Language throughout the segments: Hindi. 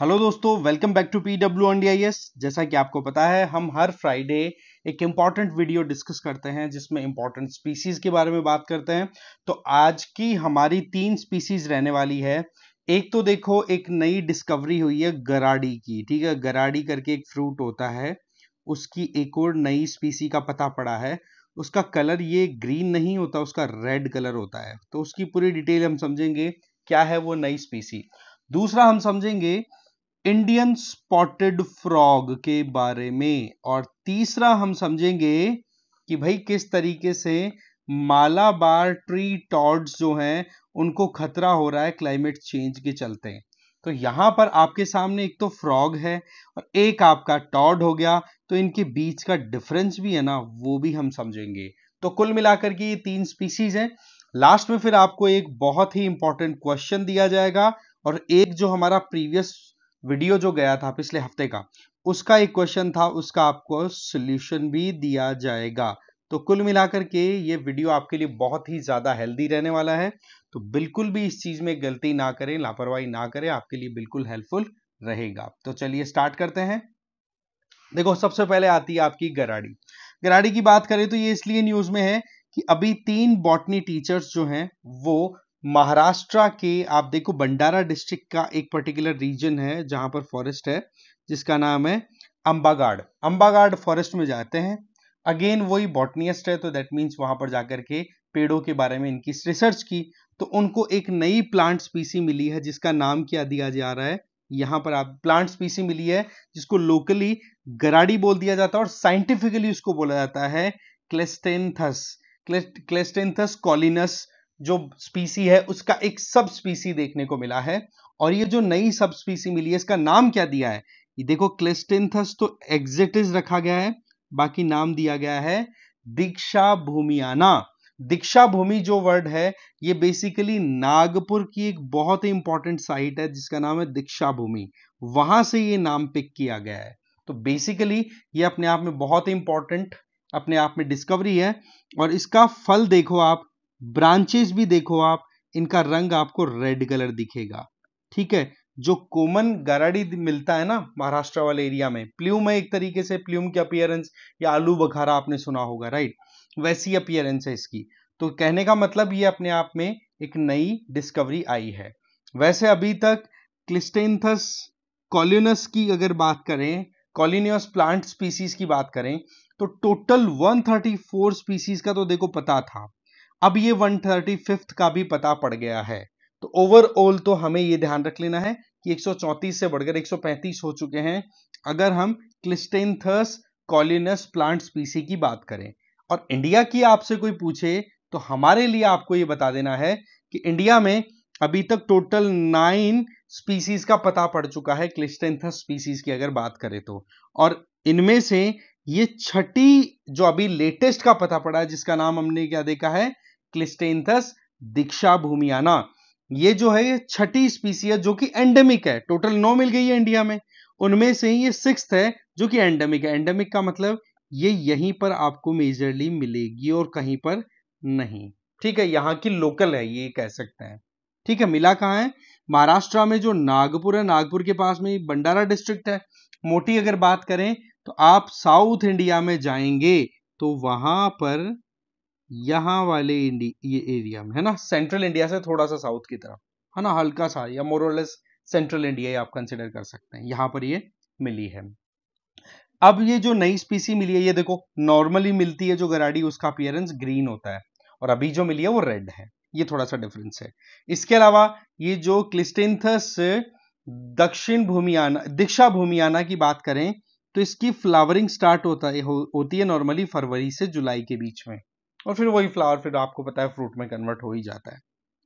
हेलो दोस्तों welcome back to PW NDIS जैसा कि आपको पता है हम हर फ्राइडे एक इम्पॉर्टेंट वीडियो डिस्कस करते हैं जिसमें इम्पॉर्टेंट स्पीसीज के बारे में बात करते हैं तो आज की हमारी तीन स्पीसीज रहने वाली है एक तो देखो एक नई डिस्कवरी हुई है गराड़ी की ठीक है गराड़ी करके एक फ्रूट होता है उसकी एक और नई स्पीसी का पता पड़ा है उसका कलर ये ग्रीन नहीं होता उसका रेड कलर होता है तो उसकी पूरी डिटेल हम समझेंगे क्या है वो नई स्पीसी दूसरा हम समझेंगे इंडियन स्पॉटेड फ्रॉग के बारे में और तीसरा हम समझेंगे कि भाई किस तरीके से मालाबार ट्री टॉड्स जो हैं उनको खतरा हो रहा है क्लाइमेट चेंज के चलते तो यहां पर आपके सामने एक तो फ्रॉग है और एक आपका टॉड हो गया तो इनके बीच का डिफरेंस भी है ना वो भी हम समझेंगे तो कुल मिलाकर के ये तीन स्पीसीज हैं लास्ट में फिर आपको एक बहुत ही इंपॉर्टेंट क्वेश्चन दिया जाएगा और एक जो हमारा प्रीवियस वीडियो जो गया था पिछले हफ्ते का उसका एक क्वेश्चन था उसका आपको सोल्यूशन भी दिया जाएगा तो कुल मिलाकर के ये वीडियो आपके लिए बहुत ही ज़्यादा हेल्दी रहने वाला है तो बिल्कुल भी इस चीज़ में गलती ना करें लापरवाही ना करें आपके लिए बिल्कुल हेल्पफुल रहेगा तो चलिए स्टार्ट करते हैं देखो सबसे पहले आती है आपकी गराड़ी गराड़ी की बात करें तो ये इसलिए न्यूज़ में है कि अभी तीन बॉटनी टीचर्स जो हैं वो महाराष्ट्र के आप देखो बंडारा डिस्ट्रिक्ट का एक पर्टिकुलर रीजन है जहां पर फॉरेस्ट है जिसका नाम है अंबागाड़ अंबागाड़ फॉरेस्ट में जाते हैं अगेन वही बॉटनियस्ट है तो दैट मीन्स वहां पर जाकर के पेड़ों के बारे में इनकी रिसर्च की तो उनको एक नई प्लांट स्पीसी मिली है जिसका नाम क्या दिया जा रहा है यहां पर आप प्लांट स्पीसी मिली है जिसको लोकली गराडी बोल दिया जाता है और साइंटिफिकली उसको बोला जाता है क्लेस्टेंथस क्लेस्टेंथस कॉलिनस जो स्पीसी है उसका एक सब स्पीसी देखने को मिला है और ये जो नई सब स्पीसी मिली है इसका नाम क्या दिया है ये देखो क्लिस्टिनथस तो एग्जिटिस रखा गया है बाकी नाम दिया गया है दीक्षा भूमियाना दीक्षा भूमि जो वर्ड है ये बेसिकली नागपुर की एक बहुत ही इंपॉर्टेंट साइट है जिसका नाम है दीक्षा भूमि वहां से ये नाम पिक किया गया है तो बेसिकली ये अपने आप में बहुत ही इंपॉर्टेंट अपने आप में डिस्कवरी है और इसका फल देखो आप ब्रांचेस भी देखो आप इनका रंग आपको रेड कलर दिखेगा ठीक है जो कॉमन गराड़ी मिलता है ना महाराष्ट्र वाले एरिया में प्ल्यूम है एक तरीके से प्ल्यूम की अपियरेंस या आलू बखारा आपने सुना होगा राइट वैसी अपियरेंस है इसकी तो कहने का मतलब ये अपने आप में एक नई डिस्कवरी आई है वैसे अभी तक क्लिस्टेंथस कॉलिनस की अगर बात करें कॉलिनियस प्लांट स्पीसीज की बात करें तो टोटल 134 स्पीसीज का तो देखो पता था अब ये वन थर्टी फिफ्थ का भी पता पड़ गया है तो ओवरऑल तो हमें ये ध्यान रख लेना है कि 134 से बढ़कर 135 हो चुके हैं अगर हम क्लिस्टेंथस कॉलिनस प्लांट स्पीसी की बात करें और इंडिया की आपसे कोई पूछे तो हमारे लिए आपको ये बता देना है कि इंडिया में अभी तक टोटल नाइन स्पीसीज का पता पड़ चुका है क्लिस्टेंथस स्पीसीज की अगर बात करें तो और इनमें से ये छठी जो अभी लेटेस्ट का पता पड़ा है जिसका नाम हमने क्या देखा है क्लिस्टेन्थस दीक्षा भूमियाना ये जो है ये छठी स्पीसी है जो कि एंडेमिक है टोटल नौ मिल गई है इंडिया में उनमें से ही ये सिक्स है जो कि एंडेमिक है एंडेमिक का मतलब ये यहीं पर आपको मेजरली मिलेगी और कहीं पर नहीं ठीक है यहाँ की लोकल है ये कह सकते हैं ठीक है मिला कहाँ है महाराष्ट्र में जो नागपुर है नागपुर के पास में बंडारा डिस्ट्रिक्ट है मोटी अगर बात करें तो आप साउथ इंडिया में जाएंगे तो वहां पर यहाँ वाले ये एरिया में है ना सेंट्रल इंडिया से थोड़ा सा साउथ की तरफ है ना हल्का सा या मोरलेस सेंट्रल इंडिया आप कंसिडर कर सकते हैं यहां पर ये मिली है अब ये जो नई स्पीसी मिली है ये देखो नॉर्मली मिलती है जो गराडी उसका अपियरेंस ग्रीन होता है और अभी जो मिली है वो रेड है ये थोड़ा सा डिफरेंस है इसके अलावा ये जो क्लिस्टेंथस दक्षिण भूमियाना दीक्षा भूमियाना की बात करें तो इसकी फ्लावरिंग स्टार्ट होता है हो, होती है नॉर्मली फरवरी से जुलाई के बीच में और फिर वही फ्लावर फिर आपको पता है फ्रूट में कन्वर्ट हो ही जाता है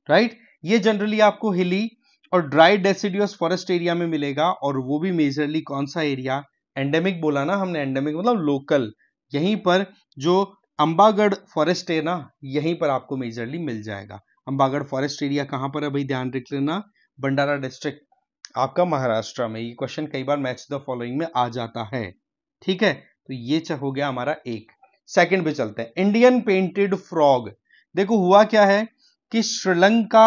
राइट ये जनरली आपको हिली और ड्राई डेसिडियस फॉरेस्ट एरिया में मिलेगा और वो भी मेजरली कौन सा एरिया एंडेमिक बोला ना हमने एंडेमिक मतलब लोकल यहीं पर जो अंबागढ़ फॉरेस्ट है ना यहीं पर आपको मेजरली मिल जाएगा अंबागढ़ फॉरेस्ट एरिया कहाँ पर है भाई ध्यान रख लेना भंडारा डिस्ट्रिक्ट आपका महाराष्ट्र में ये क्वेश्चन कई बार मैच द फॉलोइंग में आ जाता है ठीक है तो ये हो गया हमारा एक सेकंड पे चलते हैं इंडियन पेंटेड फ्रॉग देखो हुआ क्या है कि श्रीलंका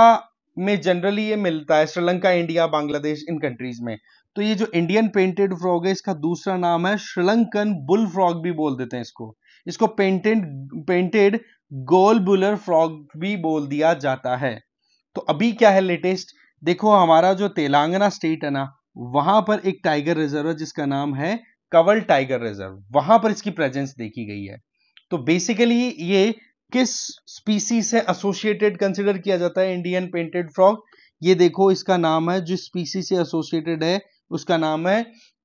में जनरली ये मिलता है श्रीलंका इंडिया बांग्लादेश इन कंट्रीज में तो ये जो इंडियन पेंटेड फ्रॉग है इसका दूसरा नाम है श्रीलंकन बुल फ्रॉग भी बोल देते हैं इसको इसको painted painted globular frog भी बोल दिया जाता है तो अभी क्या है लेटेस्ट देखो हमारा जो तेलंगाना स्टेट है ना वहां पर एक टाइगर रिजर्व है जिसका नाम है कवल टाइगर रिजर्व वहां पर इसकी प्रेजेंस देखी गई है तो बेसिकली ये किस स्पीसी से एसोसिएटेड कंसिडर किया जाता है इंडियन पेंटेड फ्रॉग ये देखो इसका नाम है जिस स्पीसी से एसोसिएटेड है उसका नाम है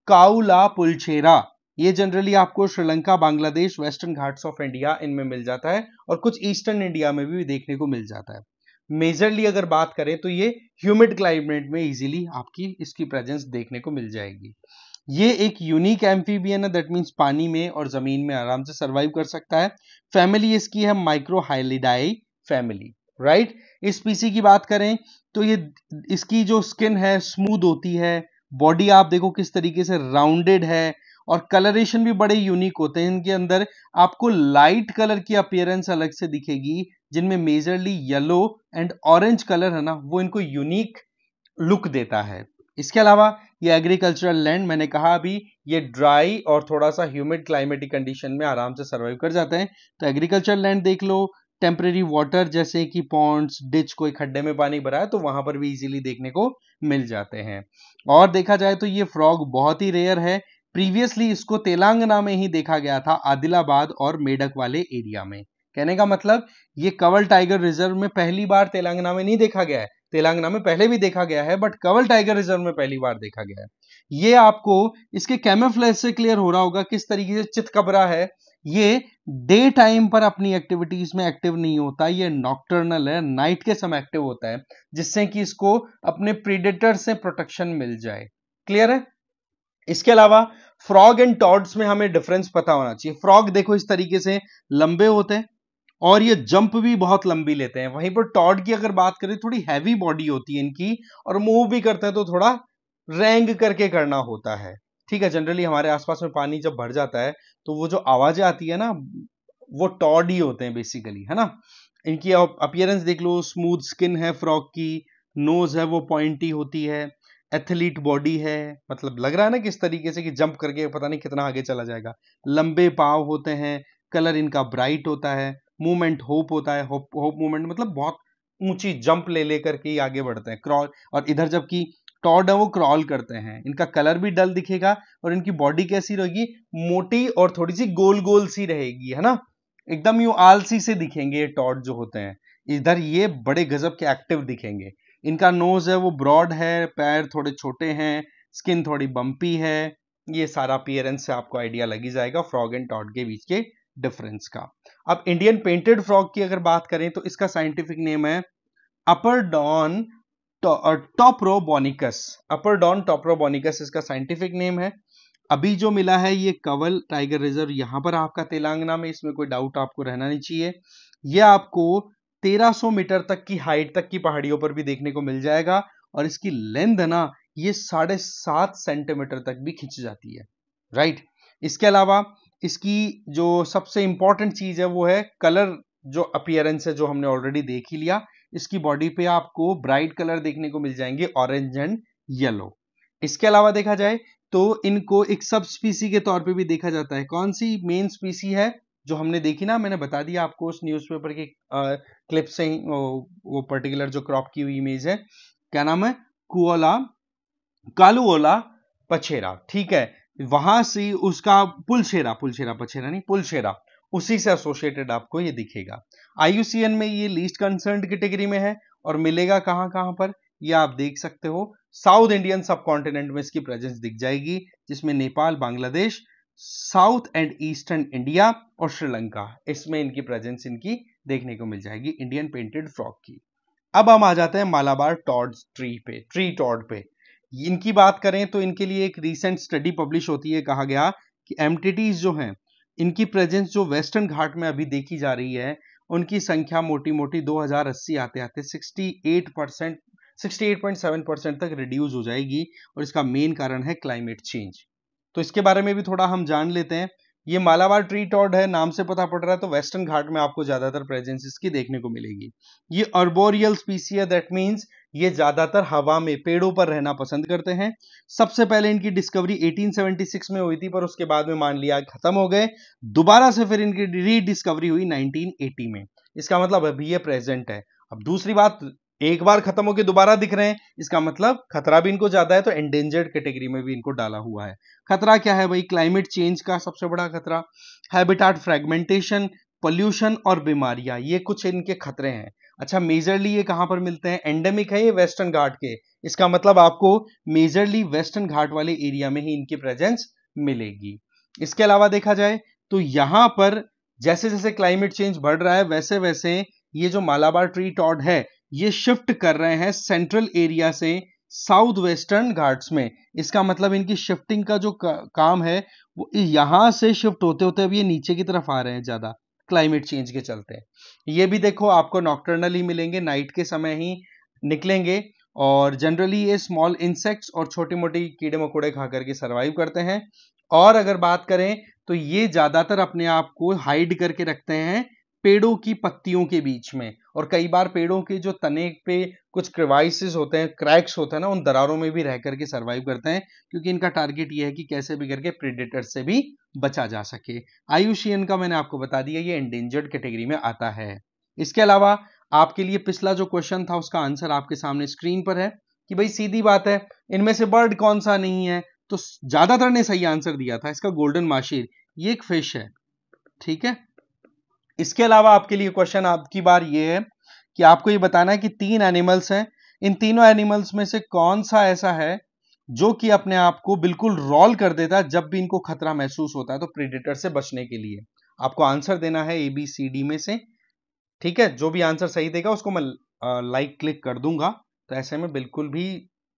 काउला पुलछेरा ये जनरली आपको Sri Lanka Bangladesh western Ghats of India इनमें मिल जाता है और कुछ ईस्टर्न इंडिया में भी देखने को मिल जाता है मेजरली अगर बात करें तो ये ह्यूमिड क्लाइमेट में इजीली आपकी इसकी प्रेजेंस देखने को मिल जाएगी ये एक यूनिक एम्फीबियन है दैट मीन्स पानी में और जमीन में आराम से सर्वाइव कर सकता है फैमिली इसकी है माइक्रोहाइलिडाई फैमिली राइट इस पीसी की बात करें तो ये इसकी जो स्किन है स्मूथ होती है बॉडी आप देखो किस तरीके से राउंडेड है और कलरेशन भी बड़े यूनिक होते हैं इनके अंदर आपको लाइट कलर की अपियरेंस अलग से दिखेगी जिनमें majorly yellow and orange colour है ना वो इनको यूनिक लुक देता है इसके अलावा ये एग्रीकल्चरल लैंड मैंने कहा अभी ये ड्राई और थोड़ा सा ह्यूमिड क्लाइमेटिक कंडीशन में आराम से सर्वाइव कर जाते हैं तो एग्रीकल्चर लैंड देख लो टेम्परेरी वाटर जैसे कि पॉन्ड्स डिच कोई खड्डे में पानी भरा है तो वहां पर भी इजीली देखने को मिल जाते हैं और देखा जाए तो ये फ्रॉग बहुत ही रेयर है प्रीवियसली इसको तेलंगाना में ही देखा गया था आदिलाबाद और मेढक वाले एरिया में कहने का मतलब ये कवल टाइगर रिजर्व में पहली बार तेलंगाना में नहीं देखा गया है तेलंगाना में पहले भी देखा गया है बट कवल टाइगर रिजर्व में पहली बार देखा गया है ये आपको इसके कैमोफ्लेज से क्लियर हो रहा होगा किस तरीके से चितकबरा है ये डे टाइम पर अपनी एक्टिविटीज में एक्टिव नहीं होता ये नॉक्टर्नल है नाइट के समय एक्टिव होता है जिससे कि इसको अपने प्रीडेटर से प्रोटेक्शन मिल जाए क्लियर है इसके अलावा फ्रॉग एंड टॉड्स में हमें डिफरेंस पता होना चाहिए फ्रॉग देखो इस तरीके से लंबे होते हैं और ये जंप भी बहुत लंबी लेते हैं वहीं पर टॉड की अगर बात करें थोड़ी हैवी बॉडी होती है इनकी और मूव भी करते हैं तो थोड़ा रेंग करके करना होता है ठीक है जनरली हमारे आसपास में पानी जब भर जाता है तो वो जो आवाजें आती है ना वो टॉड ही होते हैं बेसिकली है ना इनकी अपियरेंस देख लो स्मूथ स्किन है फ्रॉक की नोज है वो पॉइंटी होती है एथलीट बॉडी है मतलब लग रहा है ना किस तरीके से कि जंप करके पता नहीं कितना आगे चला जाएगा लंबे पाव होते हैं कलर इनका ब्राइट होता है मूवमेंट होप होता है होप होप मूवमेंट मतलब बहुत ऊंची जंप ले लेकर के आगे बढ़ते हैं क्रॉल और इधर जबकि टॉड है वो क्रॉल करते हैं इनका कलर भी डल दिखेगा और इनकी बॉडी कैसी रहेगी मोटी और थोड़ी सी गोल गोल सी रहेगी है ना एकदम यू आलसी से दिखेंगे ये टॉड जो होते हैं इधर ये बड़े गजब के एक्टिव दिखेंगे इनका नोज है वो ब्रॉड है पैर थोड़े छोटे हैं स्किन थोड़ी बम्पी है ये सारा अपियरेंस से आपको आइडिया लगी जाएगा फ्रॉग एंड टॉड के बीच के डिफरेंस का अब इंडियन पेंटेड फ्रॉग की अगर बात करें तो इसका साइंटिफिक नेम है अपर डॉन टॉप्रोबोनिकस अपर डॉन टॉप्रोबोनिकस इसका साइंटिफिक नेम है अभी जो मिला है ये कवल टाइगर रिजर्व यहां पर आपका तेलंगाना में इसमें कोई डाउट आपको रहना नहीं चाहिए ये आपको 1300 मीटर तक की हाइट तक की पहाड़ियों पर भी देखने को मिल जाएगा और इसकी लेंथ ना ये साढ़े सात सेंटीमीटर तक भी खिंच जाती है राइट इसके अलावा इसकी जो सबसे इंपॉर्टेंट चीज़ है वो है कलर जो अपियरेंस है जो हमने ऑलरेडी देख ही लिया इसकी बॉडी पे आपको ब्राइट कलर देखने को मिल जाएंगे ऑरेंज एंड येलो इसके अलावा देखा जाए तो इनको एक सब स्पीसी के तौर पे भी देखा जाता है कौन सी मेन स्पीसी है जो हमने देखी ना मैंने बता दिया आपको उस न्यूज़पेपर के क्लिप से वो, वो पर्टिकुलर जो क्रॉप की हुई इमेज है क्या नाम है कुओला कालूओला पछेरा ठीक है वहां से उसका पुलशेरा पुलशेरा पछेरा नहीं पुलशेरा उसी से एसोसिएटेड आपको ये दिखेगा आईयूसीएन में ये लीस्ट कंसर्न कैटेगरी में है और मिलेगा कहां कहां पर ये आप देख सकते हो साउथ इंडियन सब कॉन्टिनेंट में इसकी प्रेजेंस दिख जाएगी जिसमें Nepal Bangladesh south and eastern India और श्रीलंका इसमें इनकी प्रेजेंस इनकी देखने को मिल जाएगी इंडियन पेंटेड फ्रॉक की अब हम आ जाते हैं मालाबार टॉड ट्री पे ट्री टॉड पे इनकी बात करें तो इनके लिए एक रिसेंट स्टडी पब्लिश होती है कहा गया कि एम जो हैं इनकी प्रेजेंस जो वेस्टर्न घाट में अभी देखी जा रही है उनकी संख्या मोटी मोटी दो आते आते 68 परसेंट 68.7 परसेंट तक रिड्यूज हो जाएगी और इसका मेन कारण है क्लाइमेट चेंज तो इसके बारे में भी थोड़ा हम जान लेते हैं ये मालावार ट्री टॉड है नाम से पता पड़ रहा है तो वेस्टर्न घाट में आपको ज्यादातर प्रेजेंस इसकी देखने को मिलेगी ये अर्बोरियल स्पीसी है दैट मीन्स ये ज्यादातर हवा में पेड़ों पर रहना पसंद करते हैं सबसे पहले इनकी डिस्कवरी 1876 में हुई थी पर उसके बाद में मान लिया खत्म हो गए दोबारा से फिर इनकी रीडिस्कवरी हुई 1980 में इसका मतलब अभी ये प्रेजेंट है अब दूसरी बात एक बार खत्म होकर दोबारा दिख रहे हैं इसका मतलब खतरा भी इनको ज्यादा है तो एंडेंजर्ड कैटेगरी में भी इनको डाला हुआ है खतरा क्या है भाई क्लाइमेट चेंज का सबसे बड़ा खतरा हैबिटाट फ्रेगमेंटेशन पॉल्यूशन और बीमारियां ये कुछ इनके खतरे हैं अच्छा मेजरली ये कहां पर मिलते हैं एंडेमिक है ये वेस्टर्न घाट के इसका मतलब आपको मेजरली वेस्टर्न घाट वाले एरिया में ही इनकी प्रेजेंस मिलेगी इसके अलावा देखा जाए तो यहां पर जैसे जैसे क्लाइमेट चेंज बढ़ रहा है वैसे वैसे ये जो मालाबार ट्री टॉड है ये शिफ्ट कर रहे हैं सेंट्रल एरिया से साउथ वेस्टर्न घाट्स में इसका मतलब इनकी शिफ्टिंग का जो का, काम है वो यहां से शिफ्ट होते होते अब ये नीचे की तरफ आ रहे हैं ज़्यादा क्लाइमेट चेंज के चलते ये भी देखो आपको नॉक्टर्नल ही मिलेंगे नाइट के समय ही निकलेंगे और जनरली ये स्मॉल इंसेक्ट्स और छोटी मोटी कीड़े मकोड़े खा करके सर्वाइव करते हैं और अगर बात करें तो ये ज़्यादातर अपने आप को हाइड करके रखते हैं पेड़ों की पत्तियों के बीच में और कई बार पेड़ों के जो तने पे कुछ क्रिवाइसिस होते हैं क्रैक्स होते हैं ना उन दरारों में भी रह करके सर्वाइव करते हैं क्योंकि इनका टारगेट ये है कि कैसे भी करके प्रेडेटर से भी बचा जा सके आयुषियन का मैंने आपको बता दिया ये एंडेंजर्ड कैटेगरी में आता है इसके अलावा आपके लिए पिछला जो क्वेश्चन था उसका आंसर आपके सामने स्क्रीन पर है कि भाई सीधी बात है इनमें से बर्ड कौन सा नहीं है तो ज्यादातर ने सही आंसर दिया था इसका गोल्डन माशीर ये एक फिश है ठीक है इसके अलावा आपके लिए क्वेश्चन आपकी बार ये है कि आपको ये बताना है कि तीन एनिमल्स हैं इन तीनों एनिमल्स में से कौन सा ऐसा है जो कि अपने आप को बिल्कुल रोल कर देता है जब भी इनको खतरा महसूस होता है तो प्रीडेटर से बचने के लिए आपको आंसर देना है ए बी सी डी में से ठीक है जो भी आंसर सही देगा उसको मैं लाइक क्लिक कर दूंगा तो ऐसे में बिल्कुल भी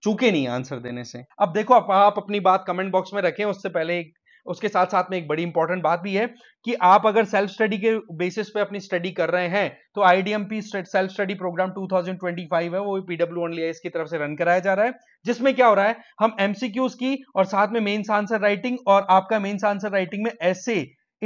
चूके नहीं आंसर देने से अब देखो आप, आप अपनी बात कमेंट बॉक्स में रखें उससे पहले एक उसके साथ साथ में एक बड़ी इंपॉर्टेंट बात भी है कि आप अगर सेल्फ स्टडी के बेसिस पे अपनी स्टडी कर रहे हैं तो आईडीएमपी सेल्फ स्टडी प्रोग्राम 2025 है वो पीडब्ल्यू लिया की तरफ से रन कराया जा रहा है जिसमें क्या हो रहा है हम एमसीक्यूज की और साथ में मेन्स आंसर राइटिंग और आपका मेन्स आंसर राइटिंग में ऐसे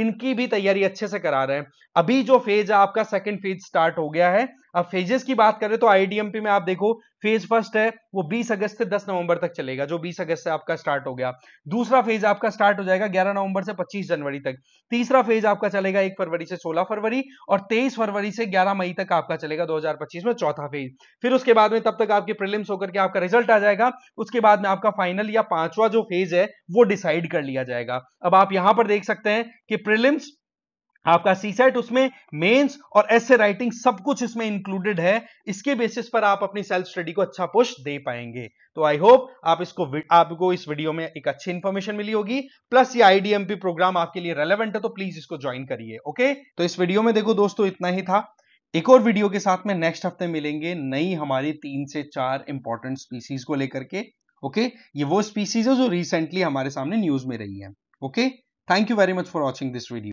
इनकी भी तैयारी अच्छे से करा रहे हैं अभी जो फेज है आपका सेकेंड फेज स्टार्ट हो गया है अब फेजेस की बात करें तो आईडीएमपी में आप देखो फेज फर्स्ट है वो 20 अगस्त से 10 नवंबर तक चलेगा जो 20 अगस्त से आपका स्टार्ट हो गया दूसरा फेज आपका स्टार्ट हो जाएगा 11 नवंबर से 25 जनवरी तक तीसरा फेज आपका चलेगा 1 फरवरी से 16 फरवरी और 23 फरवरी से 11 मई तक आपका चलेगा 2025 में चौथा फेज फिर उसके बाद में तब तक आपके प्रिलिम्स होकर के आपका रिजल्ट आ जाएगा उसके बाद में आपका फाइनल या पांचवा जो फेज है वो डिसाइड कर लिया जाएगा अब आप यहां पर देख सकते हैं कि प्रिलिम्स आपका सी सेट उसमें मेंस और ऐसे राइटिंग सब कुछ इसमें इंक्लूडेड है इसके बेसिस पर आप अपनी सेल्फ स्टडी को अच्छा पुश दे पाएंगे तो आई होप आप इसको आपको इस वीडियो में एक अच्छी इंफॉर्मेशन मिली होगी प्लस ये आईडीएमपी प्रोग्राम आपके लिए रेलेवेंट है तो प्लीज इसको ज्वाइन करिए ओके तो इस वीडियो में देखो दोस्तों इतना ही था एक और वीडियो के साथ में नेक्स्ट हफ्ते मिलेंगे नई हमारी तीन से चार इंपॉर्टेंट स्पीसीज को लेकर के ओके ये वो स्पीसीज है जो रिसेंटली हमारे सामने न्यूज में रही है okay thank you very much for watching this video